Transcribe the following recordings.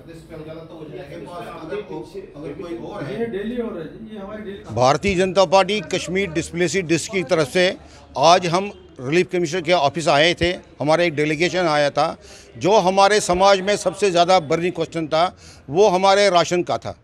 तो भारतीय जनता पार्टी कश्मीर डिस्प्लेसी डिस्क की तरफ से आज हम रिलीफ कमिश्नर के ऑफिस आए थे हमारा एक डेलीगेशन आया था जो हमारे समाज में सबसे ज़्यादा बर्निंग क्वेश्चन था वो हमारे राशन का था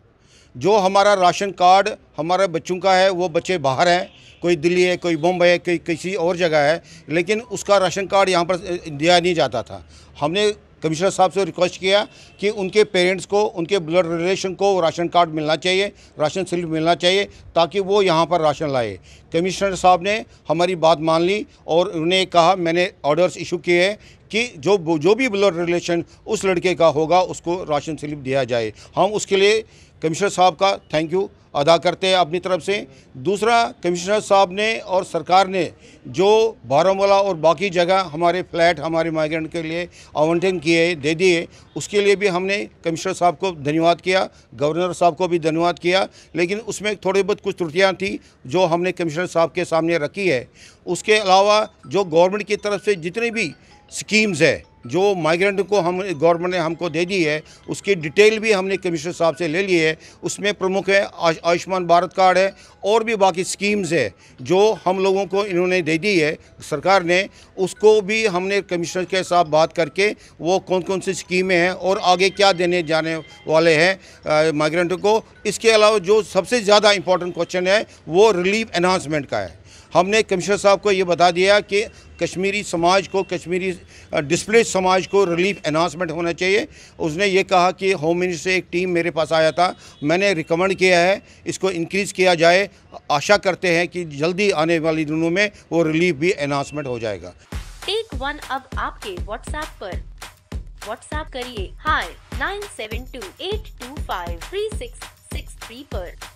जो हमारा राशन कार्ड हमारे बच्चों का है वो बच्चे बाहर हैं कोई दिल्ली है कोई बम्बई है कोई किसी और जगह है लेकिन उसका राशन कार्ड यहाँ पर दिया नहीं जाता था हमने कमिश्नर साहब से रिक्वेस्ट किया कि उनके पेरेंट्स को उनके ब्लड रिलेशन को राशन कार्ड मिलना चाहिए राशन स्लिप मिलना चाहिए ताकि वो यहाँ पर राशन लाए कमिश्नर साहब ने हमारी बात मान ली और उन्होंने कहा मैंने ऑर्डर्स इशू किए हैं कि जो जो भी ब्लड रिलेशन उस लड़के का होगा उसको राशन स्लिप दिया जाए हम उसके लिए कमिश्नर साहब का थैंक यू अदा करते हैं अपनी तरफ से दूसरा कमिश्नर साहब ने और सरकार ने जो बारामूला और बाकी जगह हमारे फ्लैट हमारे माइग्रेंट के लिए आवंटन किए दे दिए उसके लिए भी हमने कमिश्नर साहब को धन्यवाद किया गवर्नर साहब को भी धन्यवाद किया लेकिन उसमें थोड़ी बहुत कुछ त्रुटियाँ थी जो हमने कमिश्नर साहब के सामने रखी है उसके अलावा जो गवर्नमेंट की तरफ से जितने भी स्कीम्स है जो माइग्रेंट को हम गवर्नमेंट ने हमको दे दी है उसकी डिटेल भी हमने कमिश्नर साहब से ले ली है उसमें प्रमुख है आयुष्मान भारत कार्ड है और भी बाकी स्कीम्स है जो हम लोगों को इन्होंने दे दी है सरकार ने उसको भी हमने कमिश्नर के साथ बात करके वो कौन कौन सी स्कीमें हैं और आगे क्या देने जाने वाले हैं माइग्रेंट को इसके अलावा जो सबसे ज़्यादा इंपॉर्टेंट क्वेश्चन है वो रिलीफ एनहांसमेंट का है हमने कमिश्नर साहब को ये बता दिया कि कश्मीरी समाज को कश्मीरी डिस्प्ले समाज को रिलीफ अनाउंसमेंट होना चाहिए उसने ये कहा कि होम मिनिस्टर एक टीम मेरे पास आया था मैंने रिकमेंड किया है इसको इंक्रीज़ किया जाए आशा करते हैं कि जल्दी आने वाले दिनों में वो रिलीफ भी अनाउंसमेंट हो जाएगा टेक वन अब आपके व्हाट्सएप पर व्हाट्सएप करिए हाई nine seven two eight two five three six six three आरोप